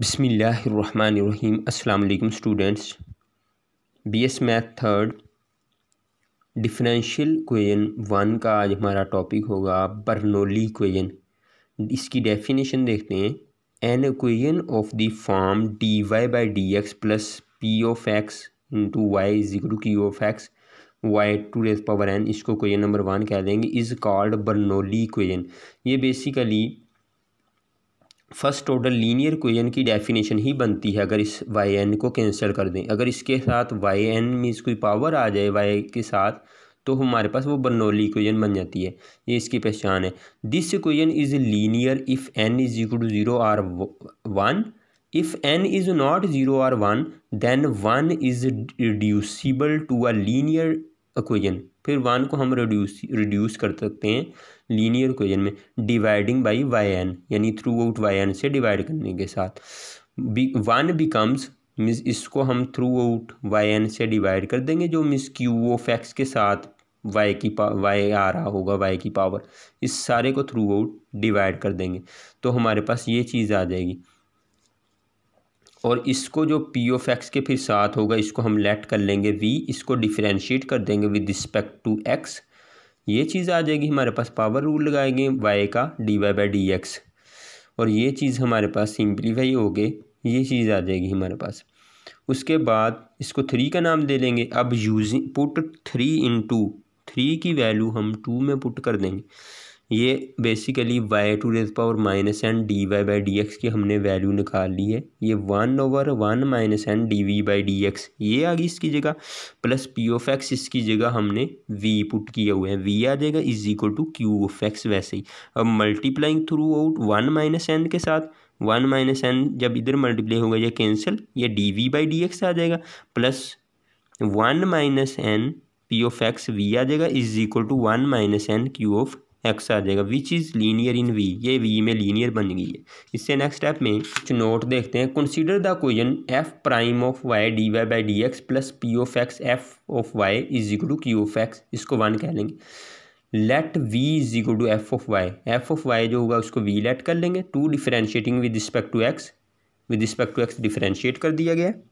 बिसमीम् अल्लाम students B S math third differential question one का आज हमारा टॉपिक होगा बर्नोली क्वेश्चन इसकी डेफिनेशन देखते हैं an question of the form D Y by D X plus P of X into Y जिक्र Q of X Y to raise power N इसको question number one कह देंगे is called Bernoulli question ये basically first order linear question की definition ही बनती है अगर इस वाई एन को कैंसिल कर दें अगर इसके साथ वाई एन मीन्स कोई पावर आ जाए वाई के साथ तो हमारे पास वो बर्नौली इक्वेजन बन जाती है ये इसकी पहचान है this equation is linear if N is equal to zero or one if N is not zero or one then one is reducible to a linear equation फिर वन को हम रिड्यूस रिड्यूस कर सकते हैं लीनियर इक्वेजन में dividing by Y N यानी throughout Y N से डिवाइड करने के साथ वन बिकम्स मीन्स इसको हम थ्रू आउट वाई एन से डिवाइड कर देंगे जो मीन्स क्यू ऑफ एक्स के साथ वाई की पा वाई आ रहा होगा वाई की पावर इस सारे को थ्रू आउट डिवाइड कर देंगे तो हमारे पास ये चीज़ आ जाएगी और इसको जो पी ओफ एक्स के फिर साथ होगा इसको हम लेट कर लेंगे वी इसको डिफ्रेंशिएट कर देंगे विद रिस्पेक्ट टू एक्स ये चीज़ आ जाएगी हमारे पास पावर रूल लगाएंगे वाई का D Y by D X और ये चीज़ हमारे पास सिंप्लीफाई हो गए ये चीज़ आ जाएगी हमारे पास उसके बाद इसको थ्री का नाम दे लेंगे अब using put three in two three की वैल्यू हम टू में पुट कर देंगे ये basically Y to raise power minus N D Y by D X की हमने वैल्यू निकाल ली है ये one over one minus N D V by D X ये आ गई इसकी जगह प्लस पी ओफ एक्स इसकी जगह हमने वी पुट किया हुआ है वी आ जाएगा is equal to Q of X वैसे ही अब multiplying throughout one minus N के साथ वन माइनस एन जब इधर मल्टीप्लाई होगा ये कैंसिल ये D V by D X आ जाएगा plus one minus N P of X V आ जाएगा is equal to one minus N Q of X आ जाएगा which is linear in V ये वी में लीनियर बन गई है इससे नेक्स्ट स्टेप में कुछ नोट देखते हैं consider the question F prime of Y D Y by D X plus P of X F of Y is equal to Q of X इसको वन कह लेंगे let V is equal to F of Y F of Y जो होगा उसको V let कर लेंगे two differentiating with respect to X with respect to X differentiate कर दिया गया है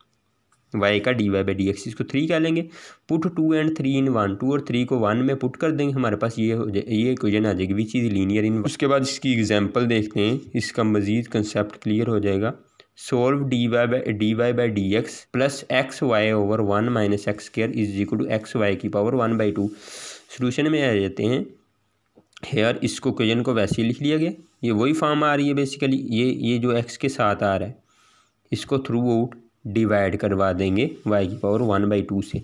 वाई का D Y by D X इसको थ्री कह लेंगे put two and three in one two और थ्री को वन में पुट कर देंगे हमारे पास ये हो जाए ये क्वेश्चन आ जाएगी विच इज़ लीनियर इन उसके बाद इसकी एग्जाम्पल देखते हैं इसका मजीद कंसेप्ट क्लियर हो जाएगा solve D Y by D Y by D X plus X Y over one minus X square is equal to X Y की power one by two solution में आ जाते हैं हेयर इसको क्वेश्चन को वैसे ही लिख लिया गया ये वही फॉर्म आ रही है बेसिकली ये ये जो एक्स के साथ आ रहा है इसको थ्रू आउट डिवाइड करवा देंगे वाई की पावर वन बाई टू से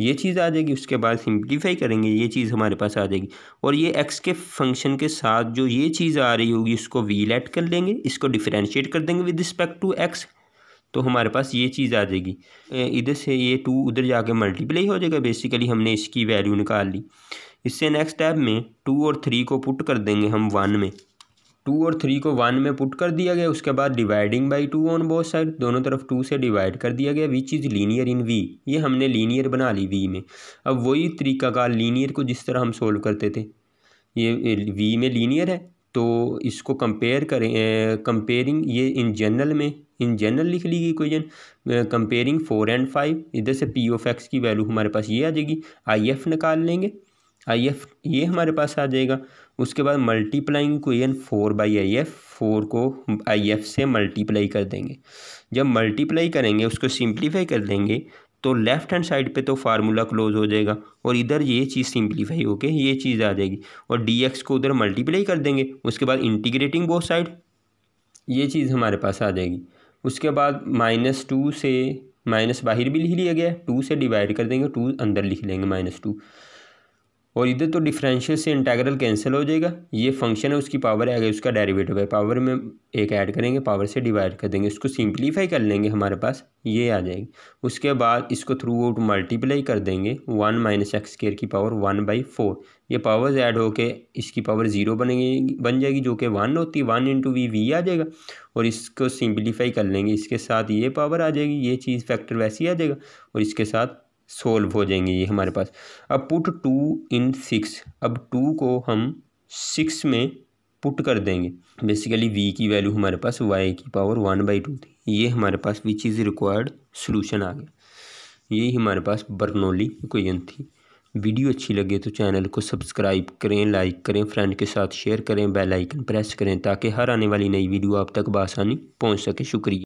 ये चीज़ आ जाएगी उसके बाद सिंप्लीफाई करेंगे ये चीज़ हमारे पास आ जाएगी और ये एक्स के फंक्शन के साथ जो ये चीज़ आ रही होगी इसको वी लेट कर लेंगे इसको डिफ्रेंशिएट कर देंगे विद रिस्पेक्ट टू एक्स तो हमारे पास ये चीज़ आ जाएगी इधर से ये टू उधर जाके मल्टीप्लाई हो जाएगा बेसिकली हमने इसकी वैल्यू निकाल ली इससे नेक्स्ट स्टेप में टू और थ्री को पुट कर देंगे हम वन में टू और थ्री को वन में पुट कर दिया गया उसके बाद dividing by two on both side दोनों तरफ टू से डिवाइड कर दिया गया which is linear in V ये हमने लीनियर बना ली वी में अब वही तरीका का लीनियर को जिस तरह हम सोल्व करते थे ये वी में लीनियर है तो इसको कंपेयर करें कंपेयरिंग ये इन जनरल में इन जनरल लिख ली गई equation comparing four and five इधर से पी ऑफ एक्स की वैल्यू हमारे पास ये आ जाएगी आई एफ निकाल लेंगे आई एफ ये हमारे पास आ जाएगा उसके बाद multiplying question four by I F four को आई एफ से मल्टीप्लाई कर देंगे जब मल्टीप्लाई करेंगे उसको सिंप्लीफाई कर देंगे तो लेफ़्ट हैंड साइड पे तो फार्मूला क्लोज हो जाएगा और इधर ये चीज़ सिंप्लीफाई होके ये चीज़ आ जाएगी और डी एक्स को उधर मल्टीप्लाई कर देंगे उसके बाद इंटीग्रेटिंग बोथ साइड ये चीज़ हमारे पास आ जाएगी उसके बाद माइनस टू से माइनस बाहर भी लिख लिया गया टू से डिवाइड कर देंगे टू अंदर लिख लेंगे माइनस टू और इधर तो डिफरेंशियल से इंटेग्रल कैंसिल हो जाएगा ये फंक्शन है उसकी पावर है उसका डेरिवेटिव है पावर में एक ऐड करेंगे पावर से डिवाइड कर देंगे इसको सिंपलीफाई कर लेंगे हमारे पास ये आ जाएगी उसके बाद इसको थ्रू आउट मल्टीप्लाई कर देंगे वन माइनस एक्स केयर की पावर वन बाई फोर ये पावर्स ऐड होके इसकी पावर ज़ीरो बनेगी बन जाएगी जो कि वन होती है वन इंटू वी वी आ जाएगा और इसको सिंप्लीफाई कर लेंगे इसके साथ ये पावर आ जाएगी ये चीज़ फैक्टर वैसी आ जाएगा और इसके साथ सोल्व हो जाएंगे ये हमारे पास अब पुट टू इन सिक्स अब टू को हम सिक्स में पुट कर देंगे बेसिकली वी की वैल्यू हमारे पास वाई की पावर वन बाई टू थी ये हमारे पास विच इज़ रिक्वायर्ड सोल्यूशन आ गया यही हमारे पास बर्नोली इक्वेशन थी वीडियो अच्छी लगे तो चैनल को सब्सक्राइब करें लाइक करें फ्रेंड के साथ शेयर करें बेल आइकन प्रेस करें ताकि हर आने वाली नई वीडियो आप तक बसानी पहुंच सके शुक्रिया